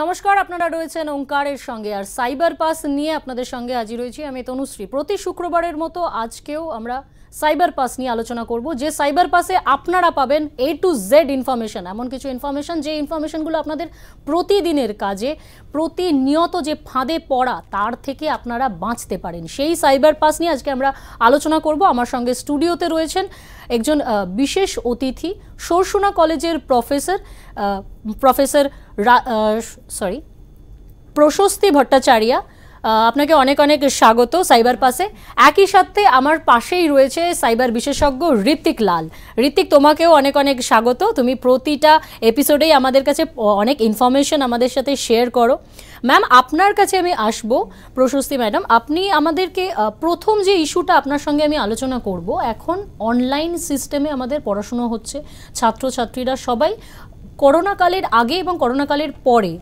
নমস্কার আপনারা রয়েছেন ওঙ্কারের সঙ্গে আর সাইবার পাস নিয়ে আপনাদের সঙ্গে আজই রয়েছি আমি তনুশ্রী প্রতি শুক্রবারের মতো আজকেও আমরা সাইবার পাস নিয়ে আলোচনা করব যে সাইবার পাসে আপনারা পাবেন এ টু জেড ইনফরমেশান এমন কিছু ইনফরমেশান যে ইনফরমেশানগুলো আপনাদের প্রতিদিনের কাজে প্রতিনিয়ত যে ফাঁদে পড়া তার থেকে আপনারা বাঁচতে পারেন সেই সাইবার পাস নিয়ে আজকে আমরা আলোচনা করব আমার সঙ্গে স্টুডিওতে রয়েছেন একজন বিশেষ অতিথি সরসুনা কলেজের professor professor sorry Prashasti Bhattacharya আপনাকে অনেক অনেক স্বাগত সাইবার পাসে একই সাথে আমার পাশেই রয়েছে সাইবার বিশেষজ্ঞ ঋতিক লাল ঋতিক তোমাকেও অনেক অনেক স্বাগত তুমি প্রতিটা এপিসোডেই আমাদের কাছে অনেক ইনফরমেশন আমাদের সাথে শেয়ার করো ম্যাম আপনার কাছে আমি আসব প্রশস্তি ম্যাডাম আপনি আমাদেরকে প্রথম যে ইস্যুটা আপনার সঙ্গে আমি আলোচনা করব এখন অনলাইন সিস্টেমে আমাদের পড়াশুনো হচ্ছে ছাত্রছাত্রীরা সবাই করোনাকালের আগে এবং করোনাকালের পরে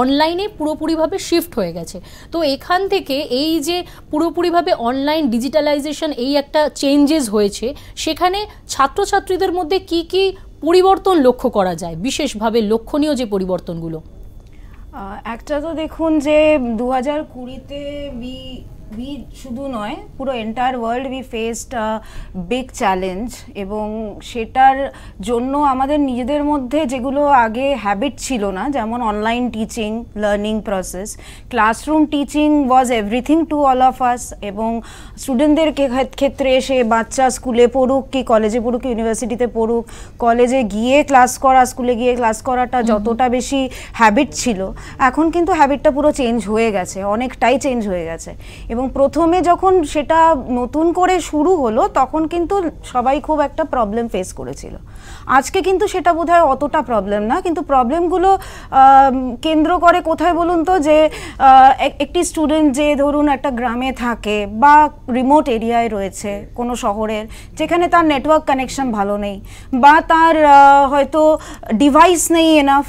অনলাইনে পুরোপুরিভাবে শিফট হয়ে গেছে তো এখান থেকে এই যে পুরোপুরিভাবে অনলাইন ডিজিটালাইজেশন এই একটা চেঞ্জেস হয়েছে সেখানে ছাত্রছাত্রীদের মধ্যে কি কি পরিবর্তন লক্ষ্য করা যায় বিশেষভাবে লক্ষণীয় যে পরিবর্তনগুলো একটা তো দেখুন যে দু হাজার কুড়িতে বি উই শুধু নয় পুরো entire world we faced big challenge এবং সেটার জন্য আমাদের নিজেদের মধ্যে যেগুলো আগে হ্যাবিট ছিল না যেমন online teaching learning process classroom teaching was everything to all of us এবং স্টুডেন্টদের ক্ষেত্রে সে বাচ্চা স্কুলে পড়ুক কি কলেজে পড়ুক কি ইউনিভার্সিটিতে পড়ুক কলেজে গিয়ে ক্লাস করা স্কুলে গিয়ে ক্লাস করাটা যতটা বেশি হ্যাবিট ছিল এখন কিন্তু হ্যাবিটটা পুরো চেঞ্জ হয়ে গেছে অনেকটাই চেঞ্জ হয়ে গেছে এবং প্রথমে যখন সেটা নতুন করে শুরু হলো তখন কিন্তু সবাই খুব একটা প্রবলেম ফেস করেছিল আজকে কিন্তু সেটা বোধ অতটা প্রবলেম না কিন্তু প্রবলেমগুলো কেন্দ্র করে কোথায় বলুন তো যে একটি স্টুডেন্ট যে ধরুন একটা গ্রামে থাকে বা রিমোট এরিয়ায় রয়েছে কোনো শহরের যেখানে তার নেটওয়ার্ক কানেকশন ভালো নেই বা তার হয়তো ডিভাইস নেই এনাফ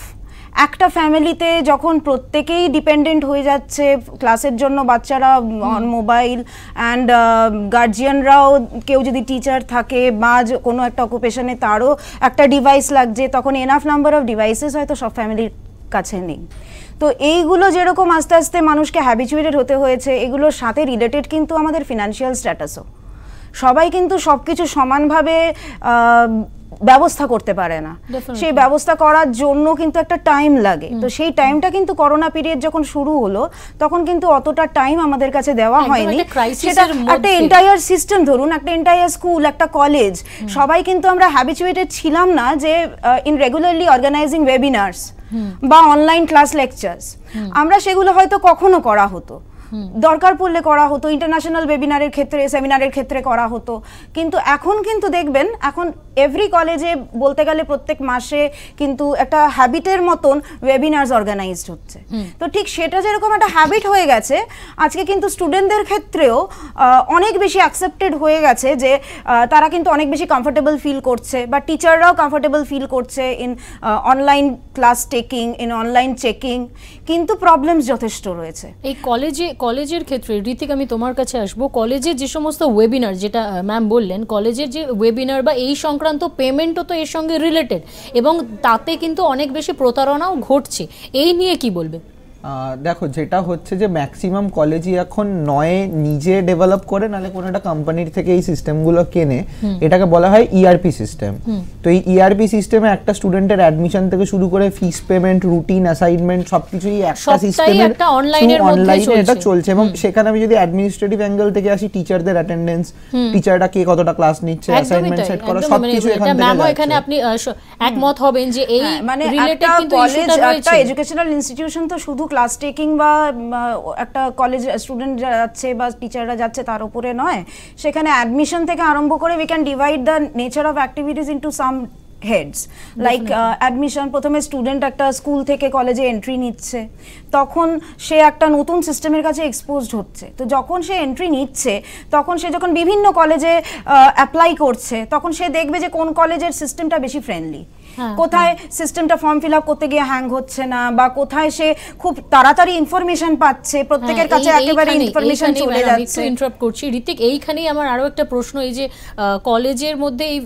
একটা ফ্যামিলিতে যখন প্রত্যেকেই ডিপেন্ডেন্ট হয়ে যাচ্ছে ক্লাসের জন্য বাচ্চারা অন মোবাইল অ্যান্ড গার্জিয়ানরাও কেউ যদি টিচার থাকে বা কোনো একটা অকুপেশনে তারও একটা ডিভাইস লাগছে তখন এনাফ নাম্বার অফ ডিভাইসেস হয়তো সব ফ্যামিলির কাছে নেই তো এইগুলো যেরকম আস্তে আস্তে মানুষকে হ্যাবিচুয়েটেড হতে হয়েছে এগুলোর সাথে রিলেটেড কিন্তু আমাদের ফিনান্সিয়াল স্ট্যাটাসও সবাই কিন্তু সব কিছু সমানভাবে ব্যবস্থা করতে পারে না সেই ব্যবস্থা করার জন্য কিন্তু একটা টাইম লাগে তো সেই টাইমটা কিন্তু করোনা পিরিয়ড যখন শুরু হলো তখন কিন্তু অতটা টাইম আমাদের কাছে দেওয়া হয়নি সেটা একটা এন্টায়ার সিস্টেম ধরুন একটা এন্টায়ার স্কুল একটা কলেজ সবাই কিন্তু আমরা হ্যাবিচুয়েটেড ছিলাম না যে ইন রেগুলারলি অর্গানাইজিং ওয়েবিনার্স বা অনলাইন ক্লাস লেকচার্স আমরা সেগুলো হয়তো কখনো করা হতো দরকার পড়লে করা হতো ইন্টারন্যাশনাল ওয়েবিনারের ক্ষেত্রে সেমিনারের ক্ষেত্রে করা হতো কিন্তু এখন কিন্তু দেখবেন এখন এভরি কলেজে বলতে গেলে প্রত্যেক মাসে কিন্তু একটা হ্যাবিটের মতন ওয়েবিনার্স অর্গানাইজড হচ্ছে তো ঠিক সেটা যেরকম একটা হ্যাবিট হয়ে গেছে আজকে কিন্তু স্টুডেন্টদের ক্ষেত্রেও অনেক বেশি অ্যাকসেপ্টেড হয়ে গেছে যে তারা কিন্তু অনেক বেশি কমফোর্টেবল ফিল করছে বা টিচাররাও কমফোর্টেবল ফিল করছে in online class taking in online checking কিন্তু প্রবলেমস যথেষ্ট রয়েছে এই কলেজে কলেজের ক্ষেত্রে ঋতিক আমি তোমার কাছে আসবো কলেজে যে সমস্ত ওয়েবিনার যেটা ম্যাম বললেন কলেজের যে ওয়েবিনার বা এই সংক্রান্ত পেমেন্টও তো এর সঙ্গে রিলেটেড এবং তাতে কিন্তু অনেক বেশি প্রতারণাও ঘটছে এই নিয়ে কি বলবে দেখো যেটা হচ্ছে যে ম্যাক্সিমাম কলেজই এখন নয়ে নিজে ডেভেলপ করে নালে কোনো একটা কোম্পানির থেকে এই সিস্টেমগুলো কেনে এটাকে বলা হয় ইআরপি e সিস্টেম তো এই ইআরপি e সিস্টেমে একটা স্টুডেন্টের অ্যাডমিশন থেকে শুরু করে ফিস পেমেন্ট রুটিন অ্যাসাইনমেন্ট সব কিছুই একটা সিস্টেমে অনলাইনে এটা চলছে এবং সেখানে আমি যদি অ্যাডমিনিস্ট্রেটিভ অ্যাঙ্গেল থেকে আসি টিচারদের অ্যাটেন্ডেন্স টিচাররা কে কতটা ক্লাস নিচ্ছে অ্যাসাইনমেন্ট সেট করা সব কিছু এখানে ম্যাম এখানে আপনি একমত হবেন যে এই হ্যাঁ, মানে একটা কলেজ একটা এডুকেশনাল ইনস্টিটিউশন তো শুধু ক্লাস টেকিং বা একটা কলেজ স্টুডেন্ট যাচ্ছে বা টিচাররা যাচ্ছে তার উপরে নয় সেখানে অ্যাডমিশন থেকে আরম্ভ করে we can divide the nature of activities into some heads like admission প্রথমে স্টুডেন্ট একটা স্কুল থেকে কলেজে এন্ট্রি নিচ্ছে তখন সে একটা নতুন সিস্টেমের কাছে এক্সপোজড হচ্ছে তো যখন সে এন্ট্রি নিচ্ছে তখন সে যখন বিভিন্ন কলেজে অ্যাপ্লাই করছে তখন সে দেখবে যে কোন কলেজের সিস্টেমটা বেশি ফ্রেন্ডলি হ্যাঁ, কোথায় সিস্টেমটা ফর্ম ফিল করতে গিয়ে হ্যাং হচ্ছে না বা কোথায় সে খুব তাড়াতাড়ি ইনফরমেশন পাচ্ছে প্রত্যেকের হ্যাঁ, কাছে একেবারে ইনফরমেশন চলে যাচ্ছে ইন্টারাপ্ট করছি ঋতিক এইখানেই আমার আরো একটা প্রশ্ন এই যে কলেজের মধ্যে এই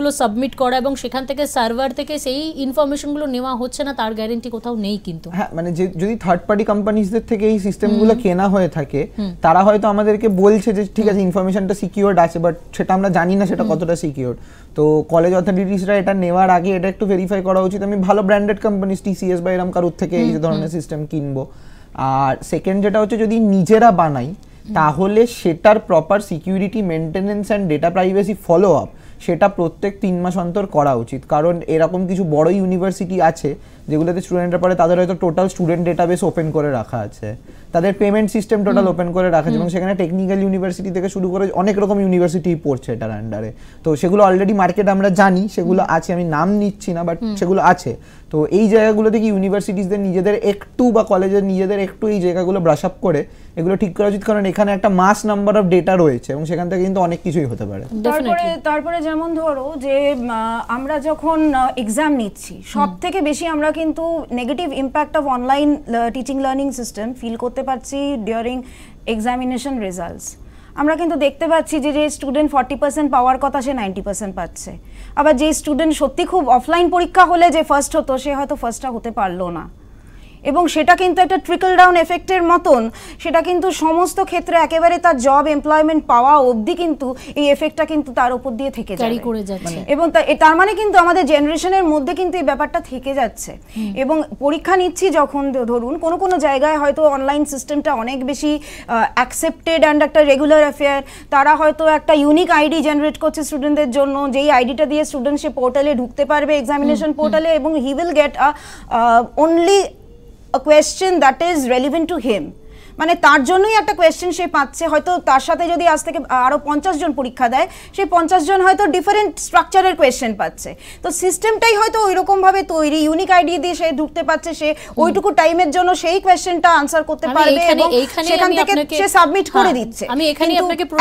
গুলো সাবমিট করা এবং সেখান থেকে সার্ভার থেকে সেই ইনফরমেশন গুলো নেওয়া হচ্ছে না তার গ্যারেন্টি কোথাও নেই কিন্তু হ্যাঁ মানে যদি থার্ড পার্টি কোম্পানিজদের থেকে এই সিস্টেম গুলো কেনা হয়ে থাকে তারা হয়তো আমাদেরকে বলছে যে ঠিক আছে ইনফরমেশনটা সিকিউরড আছে বাট সেটা আমরা জানি না সেটা কতটা সিকিউরড তো কলেজ অথরিটিসরা এটা নেওয়ার আগে এটা একটু ভেরিফাই করা উচিত আমি ভালো ব্র্যান্ডেড কোম্পানিজ টিসিএস বা এরম কারোর থেকে এই ধরনের সিস্টেম কিনবো আর সেকেন্ড যেটা হচ্ছে যদি নিজেরা বানাই তাহলে সেটার proper security maintenance and data privacy follow up সেটা প্রত্যেক তিন মাস অন্তর করা উচিত কারণ এরকম কিছু বড় ইউনিভার্সিটি আছে যেগুলোতে স্টুডেন্টরা পড়ে তাদের হয়তো টোটাল স্টুডেন্ট ডেটাবেস ওপেন করে রাখা আছে তাদের পেমেন্ট সিস্টেম টোটাল ওপেন করে রাখা আছে এবং সেখানে টেকনিক্যাল ইউনিভার্সিটি থেকে শুরু করে অনেক রকম ইউনিভার্সিটি পড়ছে এটার আন্ডারে তো সেগুলো অলরেডি মার্কেট আমরা জানি সেগুলো আছে আমি নাম নিচ্ছি না বাট সেগুলো আছে তো এই জায়গাগুলোতে কি ইউনিভার্সিটিসদের নিজেদের একটু বা কলেজের নিজেদের একটু এই জায়গাগুলো ব্রাশ আপ করে এগুলো ঠিক করা উচিত কারণ এখানে একটা মাস নাম্বার অফ ডেটা রয়েছে এবং সেখান থেকে কিন্তু অনেক কিছুই হতে পারে তারপরে তারপরে যেমন ধরো যে আমরা যখন এক্সাম নিচ্ছি সব থেকে বেশি আমরা কিন্তু negative impact of online teaching learning system feel করতে পারছি ডিউরিং এক্সামিনেশন রেজাল্টস আমরা কিন্তু দেখতে পাচ্ছি যে যে স্টুডেন্ট ফর্টি পার্সেন্ট পাওয়ার কথা সে নাইনটি পার্সেন্ট পাচ্ছে আবার যে স্টুডেন্ট সত্যি খুব অফলাইন পরীক্ষা হলে যে ফার্স্ট হতো সে হয়তো ফার্স্টটা হতে পারলো না এবং সেটা কিন্তু একটা ট্রিকল ডাউন এফেক্টের মতন সেটা কিন্তু সমস্ত ক্ষেত্রে একেবারে তার জব এমপ্লয়মেন্ট পাওয়া অবধি কিন্তু এই এফেক্টটা কিন্তু তার উপর দিয়ে থেকে যায় মানে এবং তার মানে কিন্তু আমাদের জেনারেশনের মধ্যে কিন্তু এই ব্যাপারটা থেকে যাচ্ছে এবং পরীক্ষা নিচ্ছি যখন ধরুন কোনো কোনো জায়গায় হয়তো অনলাইন সিস্টেমটা অনেক বেশি অ্যাকসেপ্টেড অ্যান্ড একটা রেগুলার অ্যাফেয়ার তারা হয়তো একটা ইউনিক আইডি জেনারেট করছে স্টুডেন্টদের জন্য যেই আইডিটা দিয়ে স্টুডেন্ট সে পোর্টালে ঢুকতে পারবে এক্সামিনেশন পোর্টালে এবং he will get only a question that is relevant to him মানে তার জন্যই একটা কোয়েশ্চেন সে পাচ্ছে হয়তো তার সাথে যদি আজ থেকে আরও পঞ্চাশ জন পরীক্ষা দেয় সেই পঞ্চাশ জন হয়তো ডিফারেন্ট স্ট্রাকচারের কোয়েশ্চেন পাচ্ছে তো সিস্টেমটাই হয়তো রকমভাবে তৈরি ইউনিক আইডি দিয়ে সে ঢুকতে পারছে সে ওইটুকু টাইমের জন্য সেই কোয়েশ্চেনটা আনসার করতে পারবে এবং সেখান থেকে সে সাবমিট করে হ্যাঁ, দিচ্ছে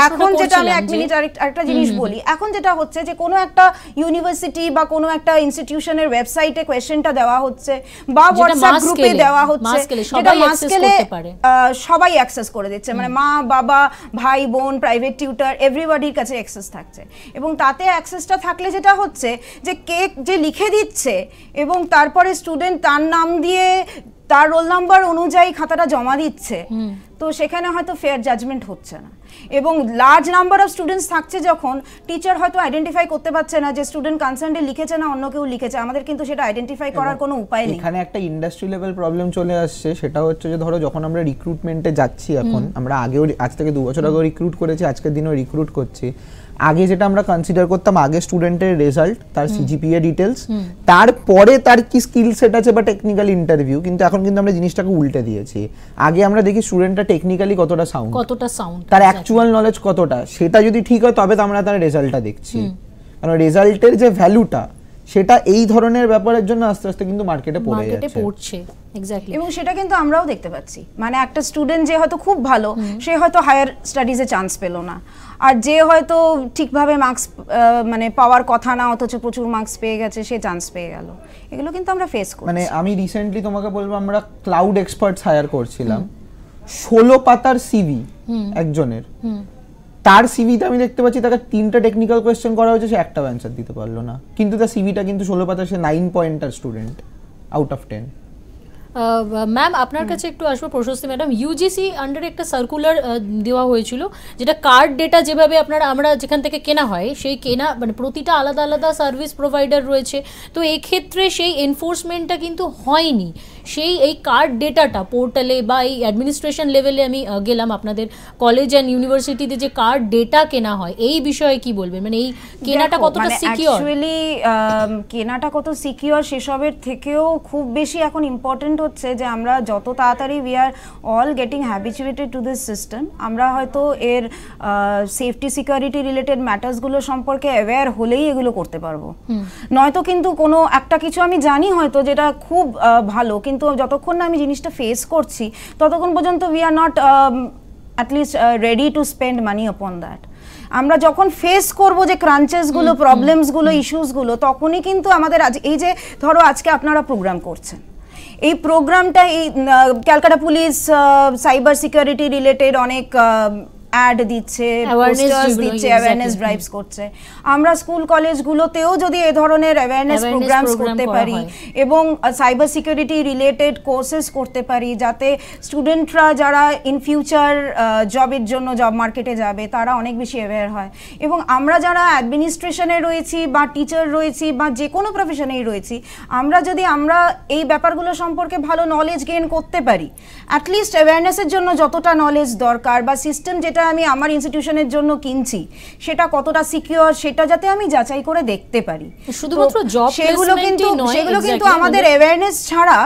এখন যেটা আমি এক মিনিট আরেকটা জিনিস বলি এখন যেটা হচ্ছে যে কোনো একটা ইউনিভার্সিটি বা কোনো একটা ইনস্টিটিউশনের ওয়েবসাইটে কোয়েশ্চেনটা দেওয়া হচ্ছে বা হোয়াটসঅ্যাপ গ্রুপে দেওয়া হচ্ছে যেটা মাস্কেলে সবাই অ্যাক্সেস করে দিচ্ছে মানে মা বাবা ভাই বোন প্রাইভেট টিউটার এভরিবাডির কাছে অ্যাক্সেস থাকছে এবং তাতে অ্যাক্সেসটা থাকলে যেটা হচ্ছে যে কেক যে লিখে দিচ্ছে এবং তারপরে স্টুডেন্ট তার নাম দিয়ে তার রোল নাম্বার অনুযায়ী খাতাটা জমা দিচ্ছে তো সেখানে হয়তো ফেয়ার জাজমেন্ট হচ্ছে না এবং লার্জ নাম্বার অফ স্টুডেন্টস থাকছে যখন টিচার হয়তো আইডেন্টিফাই করতে পারছে না যে স্টুডেন্ট কনসার্নে লিখেছে না অন্য কেউ লিখেছে আমাদের কিন্তু সেটা আইডেন্টিফাই করার কোনো উপায় নেই এখানে একটা ইন্ডাস্ট্রি লেভেল প্রবলেম চলে আসছে সেটা হচ্ছে যে ধরো যখন আমরা রিক্রুটমেন্টে যাচ্ছি এখন আমরা আগেও আজ থেকে দু বছর আগেও রিক্রুট করেছি আজকের দিনেও রিক্রুট করছি আগে যেটা আমরা কনসিডার করতাম আগে স্টুডেন্টের রেজাল্ট তার সিজিপিএ ডিটেলস তারপরে তার কি স্কিল সেট আছে বা টেকনিক্যাল ইন্টারভিউ কিন্তু এখন কিন্তু আমরা জিনিসটাকে উল্টে দিয়েছি আগে আমরা দেখি স্টুডেন্টটা টেকনিক্যালি কতটা সাউন্ড কতটা সাউন্ড তার আচ্ছা। এক অ্যাকচুয়াল নলেজ কতটা সেটা যদি ঠিক হয় তবে তো আমরা তার রেজাল্টটা দেখছি কারণ রেজাল্টের যে ভ্যালুটা সেটা এই ধরনের ব্যাপারের জন্য আস্তে আস্তে কিন্তু মার্কেটে পড়ে যাচ্ছে পড়ছে এক্স্যাক্টলি এবং সেটা কিন্তু আমরাও দেখতে পাচ্ছি মানে একটা স্টুডেন্ট যে হয়তো খুব ভালো সে হয়তো হায়ার স্টাডিজে চান্স পেল না আর যে হয়তো ঠিকভাবে মার্কস মানে পাওয়ার কথা না অথচ প্রচুর মার্কস পেয়ে গেছে সে চান্স পেয়ে গেল এগুলো কিন্তু আমরা ফেস করি মানে আমি রিসেন্টলি তোমাকে বলবো আমরা ক্লাউড এক্সপার্টস হায়ার করছিলাম ষোলো পাতার সিভি একজনের তার সিভিতে আমি দেখতে পাচ্ছি তাকে তিনটা টেকনিক্যাল কোয়েশ্চেন করা হয়েছে সে একটাও অ্যান্সার দিতে পারলো না কিন্তু তার সিভিটা কিন্তু ষোলো পাতার সে nine pointer student out of ten ma'am আপনার কাছে একটু আসবো প্রশস্তি ম্যাডাম ইউজিসি আন্ডারে একটা সার্কুলার দেওয়া হয়েছিল যেটা কার্ড ডেটা যেভাবে আপনার আমরা যেখান থেকে কেনা হয় সেই কেনা মানে প্রতিটা আলাদা আলাদা সার্ভিস প্রোভাইডার রয়েছে তো এক্ষেত্রে সেই এনফোর্সমেন্টটা কিন্তু হয়নি সেই এই কার্ড ডেটাটা পোর্টালে বা এই অ্যাডমিনিস্ট্রেশন লেভেলে আমি গেলাম আপনাদের কলেজ অ্যান্ড ইউনিভার্সিটিতে যে কার্ড ডেটা কেনা হয় এই বিষয়ে কি বলবেন মানে এই কেনাটা কতটা সিকিউর মানে কেনাটা কত সিকিওর সেসবের থেকেও খুব বেশি এখন ইম্পর্টেন্ট হচ্ছে যে আমরা যত তাড়াতাড়ি we are all getting habituated to this system আমরা হয়তো এর সেফটি সিকিউরিটি রিলেটেড ম্যাটার্সগুলো সম্পর্কে অ্যাওয়্যার হলেই এগুলো করতে পারবো নয়তো কিন্তু কোনো একটা কিছু আমি জানি হয়তো যেটা খুব ভালো কিন্তু কিন্তু যতক্ষণ না আমি জিনিসটা ফেস করছি ততক্ষণ পর্যন্ত we are not at least ready to spend money upon that আমরা যখন ফেস করব যে ক্রাঞ্চেসগুলো প্রবলেমসগুলো ইস্যুসগুলো তখনই কিন্তু আমাদের আজ এই যে ধরো আজকে আপনারা প্রোগ্রাম করছেন এই প্রোগ্রামটা এই Calcutta police cyber security related অনেক অ্যাড দিচ্ছে পোস্টার্স দিচ্ছে অ্যাওয়ারনেস ড্রাইভস করছে আমরা স্কুল কলেজগুলোতেও যদি এ ধরনের অ্যাওয়ারনেস প্রোগ্রামস করতে পারি এবং সাইবার সিকিউরিটি রিলেটেড কোর্সেস করতে পারি যাতে স্টুডেন্টরা যারা ইন ফিউচার জবের জন্য জব মার্কেটে যাবে তারা অনেক বেশি অ্যাওয়্যার হয় এবং আমরা যারা অ্যাডমিনিস্ট্রেশনে রয়েছি বা টিচার রয়েছি বা যে কোনো প্রফেশনেই রয়েছি আমরা যদি আমরা এই ব্যাপারগুলো সম্পর্কে ভালো নলেজ গেইন করতে পারি অ্যাটলিস্ট অ্যাওয়ারনেসের জন্য যতটা নলেজ দরকার বা সিস্টেম যেটা যেটা আমি আমার ইনস্টিটিউশনের জন্য কিনছি সেটা কতটা সিকিউর সেটা যাতে আমি যাচাই করে দেখতে পারি শুধুমাত্র জব সেগুলো কিন্তু সেগুলো কিন্তু আমাদের অ্যাওয়ারনেস ছাড়া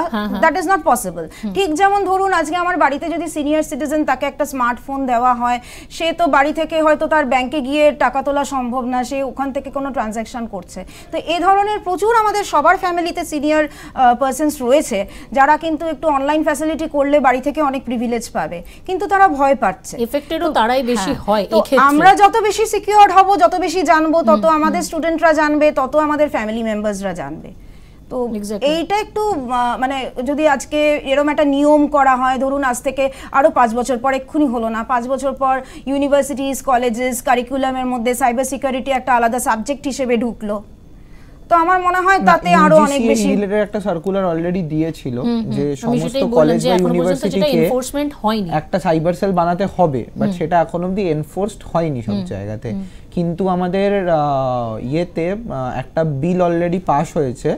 দ্যাট ইজ নট পসিবল ঠিক যেমন ধরুন আজকে আমার বাড়িতে যদি সিনিয়র সিটিজেন তাকে একটা স্মার্টফোন দেওয়া হয় সে তো বাড়ি থেকে হয়তো তার ব্যাংকে গিয়ে টাকা তোলা সম্ভব না সে ওখান থেকে কোনো ট্রানজ্যাকশন করছে তো এ ধরনের প্রচুর আমাদের সবার ফ্যামিলিতে সিনিয়র পার্সনস রয়েছে যারা কিন্তু একটু অনলাইন ফ্যাসিলিটি করলে বাড়ি থেকে অনেক প্রিভিলেজ পাবে কিন্তু তারা ভয় পাচ্ছে এফেক্টেডও তারাই হ্যাঁ। বেশি হয় এই ক্ষেত্রে আমরা যত বেশি সিকিওর হব যত বেশি জানবো তত আমাদের স্টুডেন্টরা জানবে তত আমাদের ফ্যামিলি মেম্বারসরা জানবে তো এইটা একটু মানে যদি আজকে এরম একটা নিয়ম করা হয় ধরুন আজ থেকে আরও পাঁচ বছর পর এক্ষুনি হলো না পাঁচ বছর পর ইউনিভার্সিটিস কলেজেস কারিকুলামের মধ্যে সাইবার সিকিউরিটি একটা আলাদা সাবজেক্ট হিসেবে ঢুকলো তো আমার মনে হয় তাতে আরো অনেক বেশি রিলেটেড একটা সার্কুলার অলরেডি দিয়েছিল যে সমস্ত কলেজ বা ইউনিভার্সিটিকে এনফোর্সমেন্ট হয়নি একটা সাইবার সেল বানাতে হবে বাট সেটা এখন অবধি এনফোর্সড হয়নি সব জায়গাতে কিন্তু আমাদের ইয়েতে একটা বিল অলরেডি পাস হয়েছে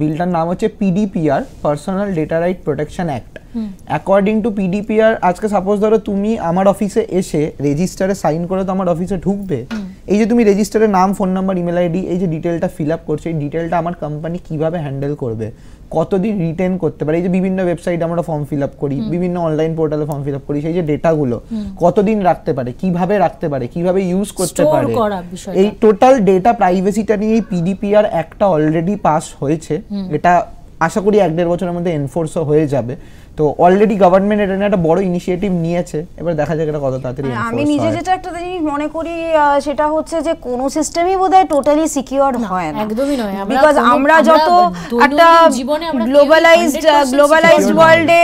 বিলটার নাম হচ্ছে PDPR personal data right protection act according to PDPR আজকে সাপোজ ধরো তুমি আমার অফিসে এসে রেজিস্টারে সাইন করে তো আমার অফিসে ঢুকবে এই যে তুমি রেজিস্টারে নাম ফোন নাম্বার ইমেল আইডি এই যে ডিটেলটা ফিল আপ করছো এই ডিটেলটা আমার কোম্পানি কিভাবে হ্যান্ডেল করবে কতদিন রিটেন করতে পারে এই যে বিভিন্ন ওয়েবসাইট আমরা ফর্ম ফিল আপ করি বিভিন্ন অনলাইন পোর্টালে ফর্ম ফিল আপ করি সেই যে ডেটাগুলো কতদিন রাখতে পারে কিভাবে রাখতে পারে কিভাবে ইউজ করতে পারে এই টোটাল ডেটা প্রাইভেসিটা নিয়ে পিডিপিআর একটা অলরেডি পাস হয়েছে এটা আশা করি এক দেড় বছরের মধ্যে এনফোর্সও হয়ে যাবে তো অলরেডি গভর্নমেন্ট এটা একটা বড় ইনিশিয়েটিভ নিয়েছে এবার দেখা যাক এটা কত তাড়াতাড়ি মানে আমি নিজে যেটা একটা জিনিস মনে করি সেটা হচ্ছে যে কোন সিস্টেমই বোধহয় টোটালি সিকিউর হয় না একদমই নয় বিকজ আমরা যত একটা গ্লোবালাইজড গ্লোবালাইজড ওয়ার্ল্ডে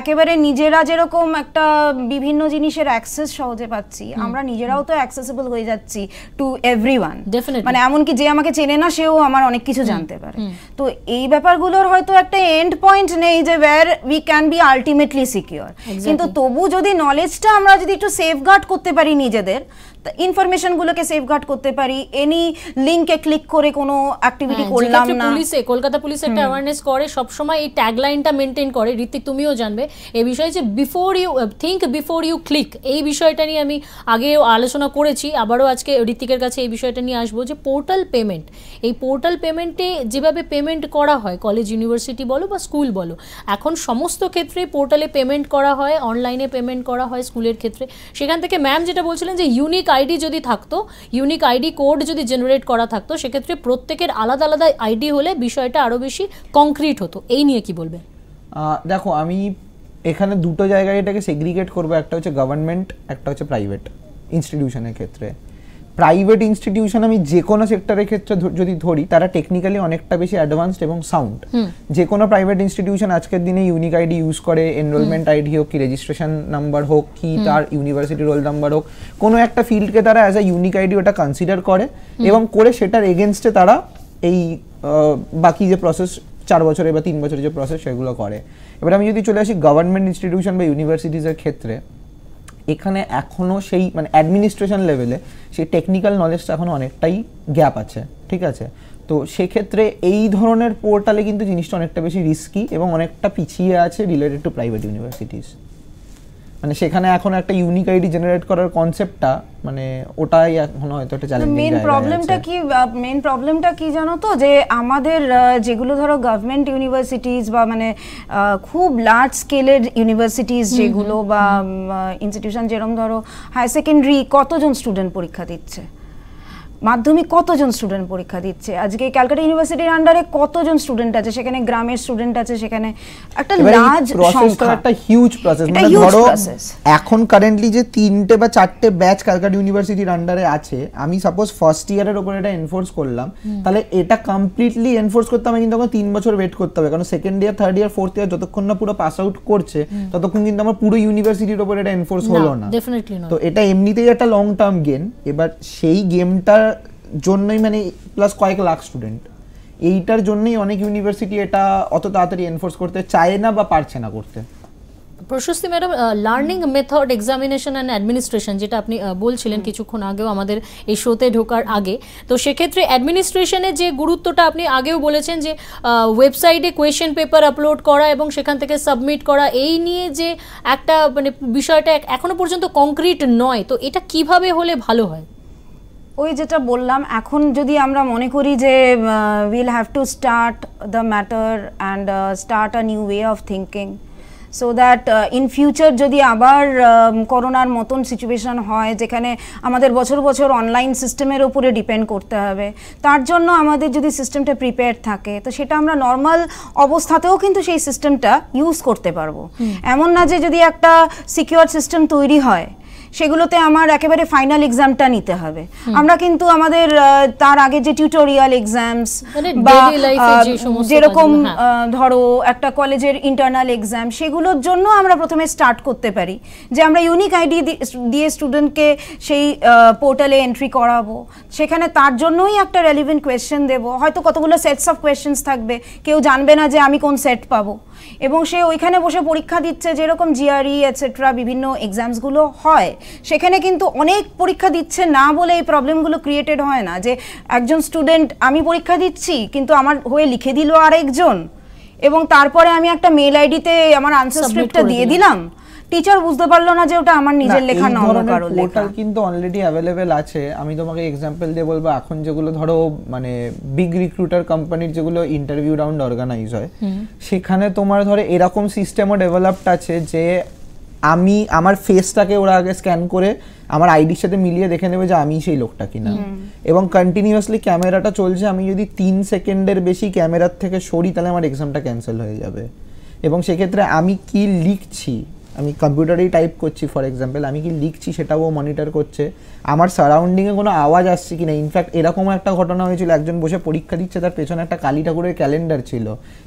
একেবারে নিজেরা যেরকম একটা বিভিন্ন জিনিসের অ্যাক্সেস সহজে পাচ্ছি আমরা নিজেরাও তো অ্যাক্সেসিবল হয়ে যাচ্ছি টু এভরিওয়ান মানে এমনকি যে আমাকে চেনে না সেও আমার অনেক কিছু জানতে পারে তো এই ব্যাপারগুলোর হয়তো একটা এন্ড পয়েন্ট নেই যে where we can be ultimately secure কিন্তু তবু যদি নলেজটা আমরা যদি একটু সেফগার্ড করতে পারি নিজেদের ইনফরমেশনগুলোকে সেফগার্ড করতে পারি এনি লিংকে ক্লিক করে কোনো অ্যাক্টিভিটি করলাম না পুলিশে কলকাতা পুলিশ একটা অ্যাওয়ারনেস করে সব সময় এই ট্যাগলাইনটা মেনটেন করে ঋতিক তুমিও জানবে এই বিষয়ে যে before you think before you click এই বিষয়টা নিয়ে আমি আগেও আলোচনা করেছি আবারও আজকে ঋতিকের কাছে এই বিষয়টা নিয়ে আসবো যে পোর্টাল পেমেন্ট এই পোর্টাল পেমেন্টে যেভাবে পেমেন্ট করা হয় কলেজ ইউনিভার্সিটি বলো বা স্কুল বলো এখন সমস্ত ক্ষেত্রে পোর্টালে পেমেন্ট করা হয় অনলাইনে পেমেন্ট করা হয় স্কুলের ক্ষেত্রে সেখান থেকে ম্যাম যেটা বলছিলেন যে ইউনিক আইডি যদি থাকতো ইউনিক আইডি কোড যদি জেনারেট করা থাকতো সেক্ষেত্রে প্রত্যেকের আলাদা আলাদা আইডি হলে বিষয়টা আরও বেশি কংক্রিট হতো এই নিয়ে কি বলবেন দেখো আমি এখানে দুটো জায়গায় এটাকে সেগ্রিগেট করবো একটা হচ্ছে গভর্নমেন্ট একটা হচ্ছে প্রাইভেট ইনস্টিটিউশনের ক্ষেত্রে প্রাইভেট ইনস্টিটিউশন আমি যে কোনো সেক্টরের ক্ষেত্রে যদি ধরি তারা টেকনিক্যালি অনেকটা বেশি অ্যাডভান্সড এবং সাউন্ড যে কোনো প্রাইভেট ইনস্টিটিউশন আজকের দিনে ইউনিক আইডি ইউজ করে এনরোলমেন্ট আইডি হোক কি রেজিস্ট্রেশন নাম্বার হোক কি তার ইউনিভার্সিটি রোল নাম্বার হোক কোনো একটা ফিল্ডকে তারা অ্যাজ আ ইউনিক আইডি ওটা কনসিডার করে এবং করে সেটার এগেনস্টে তারা এই বাকি যে প্রসেস চার বছরে বা তিন বছরের যে প্রসেস সেগুলো করে এবার আমি যদি চলে আসি গভর্নমেন্ট ইনস্টিটিউশন বা ইউনিভার্সিটিজের ক্ষেত্রে এখানে এখনও সেই মানে অ্যাডমিনিস্ট্রেশন লেভেলে সেই টেকনিক্যাল নলেজটা এখন অনেকটাই গ্যাপ আছে ঠিক আছে তো সেক্ষেত্রে এই ধরনের পোর্টালে কিন্তু জিনিসটা অনেকটা বেশি রিস্কি এবং অনেকটা পিছিয়ে আছে রিলেটেড টু প্রাইভেট ইউনিভার্সিটিস মানে সেখানে এখন একটা ইউনিক আইডি জেনারেট করার কনসেপ্টটা মানে ওটাই এখন হয়তো একটা চ্যালেঞ্জ মেইন প্রবলেমটা কি মেইন প্রবলেমটা কি জানো তো যে আমাদের যেগুলো ধরো গভর্নমেন্ট ইউনিভার্সিটিজ বা মানে খুব লার্জ স্কেলের ইউনিভার্সিটিজ যেগুলো বা ইনস্টিটিউশন যেরকম ধরো হাই সেকেন্ডারি কতজন স্টুডেন্ট পরীক্ষা দিচ্ছে মাধ্যমিক কতজন স্টুডেন্ট পরীক্ষা দিচ্ছে আজকে ক্যালকাটা ইউনিভার্সিটির আন্ডারে কতজন স্টুডেন্ট আছে সেখানে গ্রামের স্টুডেন্ট আছে সেখানে একটা লার্জ সংখ্যা একটা হিউজ প্রসেস মানে ধরো এখন কারেন্টলি যে তিনটে বা চারটে ব্যাচ ক্যালকাটা ইউনিভার্সিটির আন্ডারে আছে আমি সাপোজ ফার্স্ট ইয়ারের উপর এটা এনফোর্স করলাম তাহলে এটা কমপ্লিটলি এনফোর্স করতে আমি কিন্তু তখন তিন বছর ওয়েট করতে হবে কারণ second year third year fourth year যতক্ষণ না পুরো পাস আউট করছে ততক্ষণ কিন্তু আমার পুরো ইউনিভার্সিটির উপর এটা এনফোর্স হলো না তো এটা এমনিতেই একটা লং টার্ম গেম এবার সেই গেমটার জন্যই মানে প্লাস কয়েক লাখ স্টুডেন্ট এইটার জন্যই অনেক ইউনিভার্সিটি এটা অত তাড়াতাড়ি এনফোর্স করতে চায় না বা পারছে না করতে Prashasti madam learning method examination and administration যেটা আপনি বলছিলেন কিছুক্ষণ আগেও আমাদের এই শোতে ঢোকার আগে তো সেক্ষেত্রে অ্যাডমিনিস্ট্রেশনের যে গুরুত্বটা আপনি আগেও বলেছেন যে ওয়েবসাইটে কোয়েশ্চেন পেপার আপলোড করা এবং সেখান থেকে সাবমিট করা এই নিয়ে যে একটা মানে বিষয়টা এখনও পর্যন্ত কংক্রিট নয় তো এটা কিভাবে হলে ভালো হয় ওই যেটা বললাম এখন যদি আমরা মনে করি যে will have to start the matter and start a new way of thinking so that in future যদি আবার করোনার um, মতন সিচুয়েশন হয় যেখানে আমাদের বছর বছর অনলাইন সিস্টেমের ওপরে ডিপেন্ড করতে হবে তার জন্য আমাদের যদি সিস্টেমটা প্রিপেয়ার থাকে তো সেটা আমরা নর্মাল অবস্থাতেও কিন্তু সেই সিস্টেমটা ইউজ করতে পারবো এমন না যে যদি একটা সিকিওর সিস্টেম তৈরি হয় সেগুলোতে আমার একেবারে ফাইনাল এক্সামটা নিতে হবে আমরা কিন্তু আমাদের তার আগে যে টিউটোরিয়াল মানে এক্সামস বা যেরকম হ্যাঁ। ধরো একটা কলেজের ইন্টারনাল এক্সাম সেগুলোর জন্য আমরা প্রথমে স্টার্ট করতে পারি যে আমরা ইউনিক আইডি দিয়ে স্টুডেন্টকে সেই পোর্টালে এন্ট্রি করাবো সেখানে তার জন্যই একটা রেলিভেন্ট কোয়েশ্চেন দেবো হয়তো কতগুলো সেটস অফ কোয়েশ্চেন্স থাকবে কেউ জানবে না যে আমি কোন সেট পাবো এবং সে ওইখানে বসে পরীক্ষা দিচ্ছে যেরকম জিআরই এটসেট্রা বিভিন্ন এক্সামসগুলো হয় সেখানে কিন্তু অনেক পরীক্ষা দিচ্ছে না বলে এই প্রবলেমগুলো ক্রিয়েটেড হয় না যে একজন স্টুডেন্ট আমি পরীক্ষা দিচ্ছি কিন্তু আমার হয়ে লিখে দিল আরেকজন এবং তারপরে আমি একটা মেল আইডিতে আমার আনসার স্ক্রিপ্টটা দিয়ে দিলাম টিচার বুঝতে পারলো না যে ওটা আমার নিজের লেখা নয় অন্য লেখা কিন্তু অলরেডি अवेलेबल আছে আমি তোমাকে एग्जांपल দিয়ে বলবো এখন যেগুলো ধরো মানে বিগ রিক্রুটার কোম্পানির যেগুলো ইন্টারভিউ রাউন্ড অর্গানাইজ হয় সেখানে তোমার ধরো এরকম সিস্টেমও ডেভেলপড আছে যে আমি আমার ফেসটাকে ওরা আগে স্ক্যান করে আমার আইডির সাথে মিলিয়ে দেখে নেবে যে আমি সেই লোকটা কিনা এবং কন্টিনিউয়াসলি ক্যামেরাটা চলছে আমি যদি তিন সেকেন্ডের বেশি ক্যামেরার থেকে সরি তাহলে আমার এক্সামটা ক্যান্সেল হয়ে যাবে এবং সেক্ষেত্রে আমি কি লিখছি আমি কম্পিউটারেই টাইপ করছি ফর এক্সাম্পল আমি কি লিখছি সেটাও মনিটর করছে আমার সারাউন্ডিংয়ে কোনো আওয়াজ আসছে কি না ইনফ্যাক্ট এরকম একটা ঘটনা হয়েছিল একজন বসে পরীক্ষা দিচ্ছে তার পেছনে একটা কালী ঠাকুরের ক্যালেন্ডার ছিল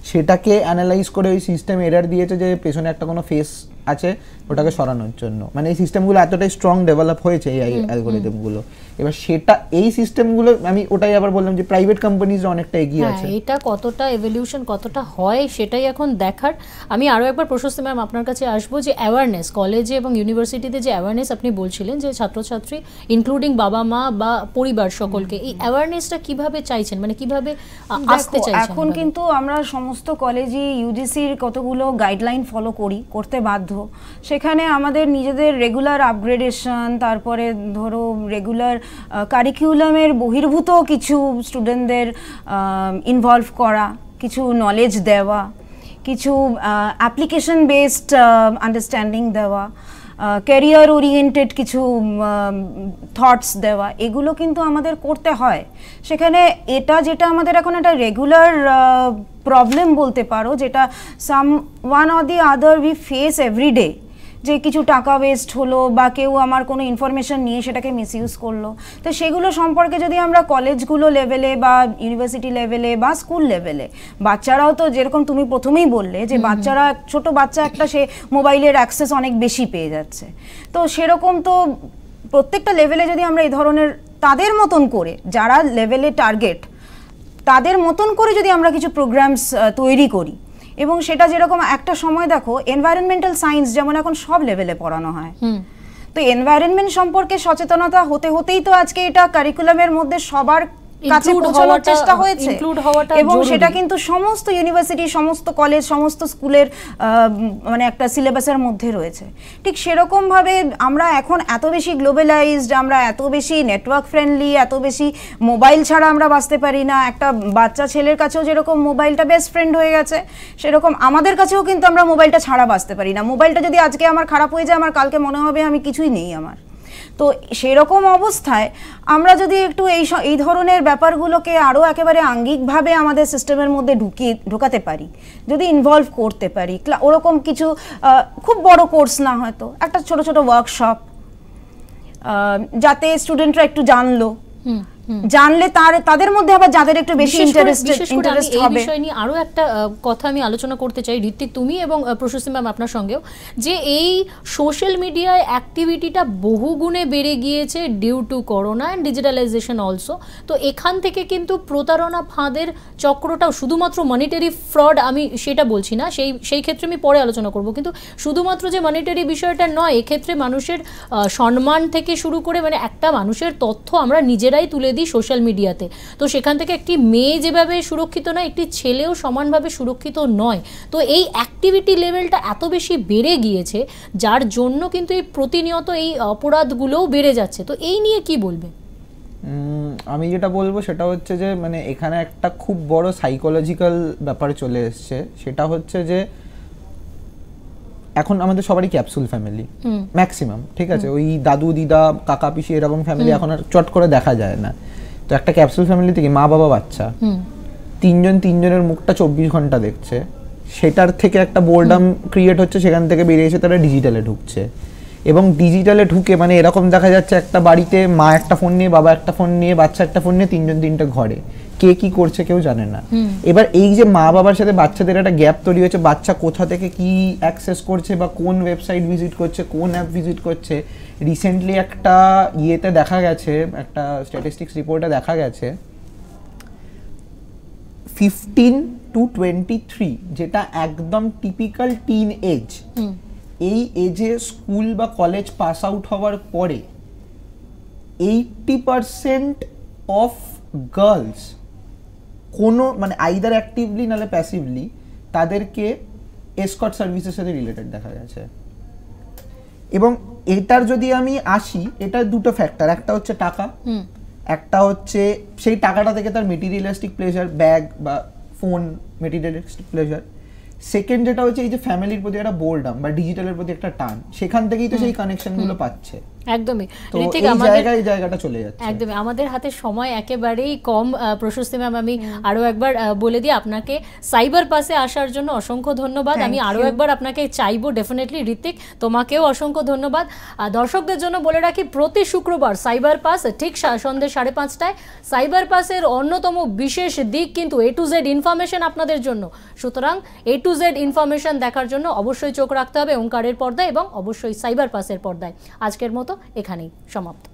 সেটাকে অ্যানালাইজ করে ওই সিস্টেম এরার দিয়েছে যে পেছনে একটা কোনো ফেস আছে ওটাকে সরানোর জন্য মানে এই সিস্টেমগুলো এতটাই স্ট্রং ডেভেলপ হয়েছে এই অ্যালগোরিদমগুলো এবার সেটা এই সিস্টেমগুলো আমি ওটাই আবার বললাম যে প্রাইভেট কোম্পানিজ অনেকটা এগিয়ে হ্যাঁ, আছে এটা কতটা এভলিউশন কতটা হয় সেটাই এখন দেখার আমি আরও একবার প্রশস্তি ম্যাম আপনার কাছে আসবো যে অ্যাওয়ারনেস কলেজে এবং ইউনিভার্সিটিতে যে অ্যাওয়ারনেস আপনি বলছিলেন যে ছাত্রছাত্রী ইনক্লুডিং বাবা মা বা পরিবার সকলকে এই অ্যাওয়ারনেসটা কিভাবে চাইছেন মানে কিভাবে আসতে চাইছেন এখন কিন্তু আমরা সমস্ত কলেজে ইউজিসির কতগুলো গাইডলাইন ফলো করি করতে বাধ্য সেখানে আমাদের নিজেদের রেগুলার আপগ্রেডেশন তারপরে ধরো রেগুলার কারিকুলামের বহির্ভূত কিছু স্টুডেন্টদের ইনভলভ করা কিছু নলেজ দেওয়া কিছু অ্যাপ্লিকেশন বেসড আন্ডারস্ট্যান্ডিং দেওয়া ক্যারিয়ার ওরিয়েন্টেড কিছু থটস দেওয়া এগুলো কিন্তু আমাদের করতে হয় সেখানে এটা যেটা আমাদের এখন একটা রেগুলার প্রবলেম বলতে পারো যেটা some one or the other we face every day যে কিছু টাকা ওয়েস্ট হলো বা কেউ আমার কোনো ইনফরমেশন নিয়ে সেটাকে মিসইউজ করলো তো সেগুলো সম্পর্কে যদি আমরা কলেজগুলো লেভেলে বা ইউনিভার্সিটি লেভেলে বা স্কুল লেভেলে বাচ্চারাও তো যেরকম তুমি প্রথমেই বললে যে বাচ্চারা ছোট বাচ্চা একটা সে মোবাইলের অ্যাক্সেস অনেক বেশি পেয়ে যাচ্ছে তো সেরকম তো প্রত্যেকটা লেভেলে যদি আমরা এই ধরনের তাদের মতন করে যারা লেভেলে টার্গেট তাদের মতন করে যদি আমরা কিছু প্রোগ্রামস তৈরি করি এবং সেটা যেরকম একটা সময় দেখো এনভায়রনমেন্টাল সায়েন্স যেমন এখন সব লেভেলে পড়ানো হয় তো এনভায়রনমেন্ট সম্পর্কে সচেতনতা হতে হতেই তো আজকে এটা কারিকুলামের মধ্যে সবার কাছে পৌঁছানোর চেষ্টা হয়েছে এবং সেটা কিন্তু সমস্ত ইউনিভার্সিটি সমস্ত কলেজ সমস্ত স্কুলের মানে একটা সিলেবাসের মধ্যে রয়েছে ঠিক সেরকমভাবে আমরা এখন এত বেশি গ্লোবালাইজড আমরা এত বেশি নেটওয়ার্ক ফ্রেন্ডলি এত বেশি মোবাইল ছাড়া আমরা বাঁচতে পারি না একটা বাচ্চা ছেলের কাছেও যেরকম মোবাইলটা বেস্ট ফ্রেন্ড হয়ে গেছে সেরকম আমাদের কাছেও কিন্তু আমরা মোবাইলটা ছাড়া বাঁচতে পারি না মোবাইলটা যদি আজকে আমার খারাপ হয়ে যায় আমার কালকে মনে হবে আমি কিছুই নেই আমার তো সেরকম অবস্থায় আমরা যদি একটু এই এই ধরনের ব্যাপারগুলোকে আরও একেবারে আঙ্গিকভাবে আমাদের সিস্টেমের মধ্যে ঢুকিয়ে ঢোকাতে পারি যদি ইনভলভ করতে পারি ওরকম কিছু খুব বড় কোর্স না হয়তো একটা ছোট ছোট ওয়ার্কশপ যাতে স্টুডেন্টরা একটু জানলো জানলে তার তাদের মধ্যে আবার যাদের একটু বেশি ইন্টারেস্ট হবে বিষয় নিয়ে আরো একটা কথা আমি আলোচনা করতে চাই ঋত্বিক তুমি এবং প্রশস্তি ম্যাম আপনার সঙ্গেও যে এই সোশ্যাল মিডিয়ায় অ্যাক্টিভিটিটা বহুগুণে বেড়ে গিয়েছে due to corona and digitalisation also তো এখান থেকে কিন্তু প্রতারণা ফাঁদের চক্রটাও শুধুমাত্র মনিটারি ফ্রড আমি সেটা বলছি না সেই সেই ক্ষেত্রে আমি পরে আলোচনা করব কিন্তু শুধুমাত্র যে মনিটারি বিষয়টা নয় এক্ষেত্রে মানুষের সম্মান থেকে শুরু করে মানে একটা মানুষের তথ্য আমরা নিজেরাই তুলে দিই সোশ্যাল মিডিয়াতে তো সেখান থেকে একটি মেয়ে যেভাবে সুরক্ষিত নয় একটি ছেলেও সমানভাবে সুরক্ষিত নয় তো এই অ্যাক্টিভিটি লেভেলটা এত বেশি বেড়ে গিয়েছে যার জন্য কিন্তু এই প্রতিনিয়ত এই অপরাধগুলোও বেড়ে যাচ্ছে তো এই নিয়ে কি বলবে আমি যেটা বলবো সেটা হচ্ছে যে মানে এখানে একটা খুব বড় সাইকোলজিক্যাল ব্যাপার চলে এসছে সেটা হচ্ছে যে এখন আমাদের সবারই ক্যাপসুল ফ্যামিলি ম্যাক্সিমাম ঠিক আছে ওই দাদু দিদা কাকা পিসি এরকম ফ্যামিলি এখন আর চট করে দেখা যায় না তো একটা ক্যাপসুল ফ্যামিলি থেকে মা বাবা বাচ্চা তিনজন তিনজনের মুখটা চব্বিশ ঘন্টা দেখছে সেটার থেকে একটা বোর্ডাম ক্রিয়েট হচ্ছে সেখান থেকে বেরিয়ে এসে তারা ডিজিটালে ঢুকছে এবং ডিজিটালে ঢুকে মানে এরকম দেখা যাচ্ছে একটা বাড়িতে মা একটা ফোন নিয়ে বাবা একটা ফোন নিয়ে বাচ্চা একটা ফোন নিয়ে তিনজন তিনটা ঘরে কে কি করছে কেউ জানে না এবার এই যে মা বাবার সাথে বাচ্চাদের একটা গ্যাপ তৈরি হয়েছে বাচ্চা কোথা থেকে কি অ্যাক্সেস করছে বা কোন ওয়েবসাইট ভিজিট করছে কোন অ্যাপ ভিজিট করছে রিসেন্টলি একটা ইয়েতে দেখা গেছে একটা স্ট্যাটিস্টিক্স রিপোর্টে দেখা গেছে ফিফটিন টু টোয়েন্টি থ্রি যেটা একদম টিপিক্যাল টিন এজ এই এজে স্কুল বা কলেজ পাস আউট হওয়ার পরে এইটটি পারসেন্ট অফ গার্লস কোনো মানে আইদার অ্যাক্টিভলি নাহলে প্যাসিভলি তাদেরকে এসকট সার্ভিসের সাথে রিলেটেড দেখা গেছে এবং এটার যদি আমি আসি এটা দুটো ফ্যাক্টর একটা হচ্ছে টাকা একটা হচ্ছে সেই টাকাটা থেকে তার মেটিরিয়ালিস্টিক প্লেজার ব্যাগ বা ফোন মেটিরিয়ালিস্টিক প্লেজার সেকেন্ড যেটা হচ্ছে এই যে ফ্যামিলির প্রতি একটা বোর্ডাম বা ডিজিটালের প্রতি একটা টান সেখান থেকেই তো সেই কানেকশনগুলো পাচ্ছে একদমই ঋতিক মানে আমাদের এই জায়গাটা চলে যাচ্ছে একদমই আমাদের হাতে সময় একেবারেই কম প্রশস্তি ম্যাম আমি আরো একবার বলে দিই আপনাকে সাইবার পাসে আসার জন্য অসংখ্য ধন্যবাদ আমি আরো একবার আপনাকে চাইবো ডেফিনেটলি ঋতিক তোমাকেও অসংখ্য ধন্যবাদ দর্শকদের জন্য বলে রাখি প্রতি শুক্রবার সাইবার পাস ঠিক সন্ধ্যে সাড়ে পাঁচটায় সাইবার পাসের অন্যতম বিশেষ দিক কিন্তু এ টু জেড ইনফরমেশন আপনাদের জন্য সুতরাং এ টু জেড ইনফরমেশন দেখার জন্য অবশ্যই চোখ রাখতে হবে ওঙ্কারের পর্দায় এবং অবশ্যই সাইবার পাসের পর্দায় আজকের মতো এখানেই সমাপ্ত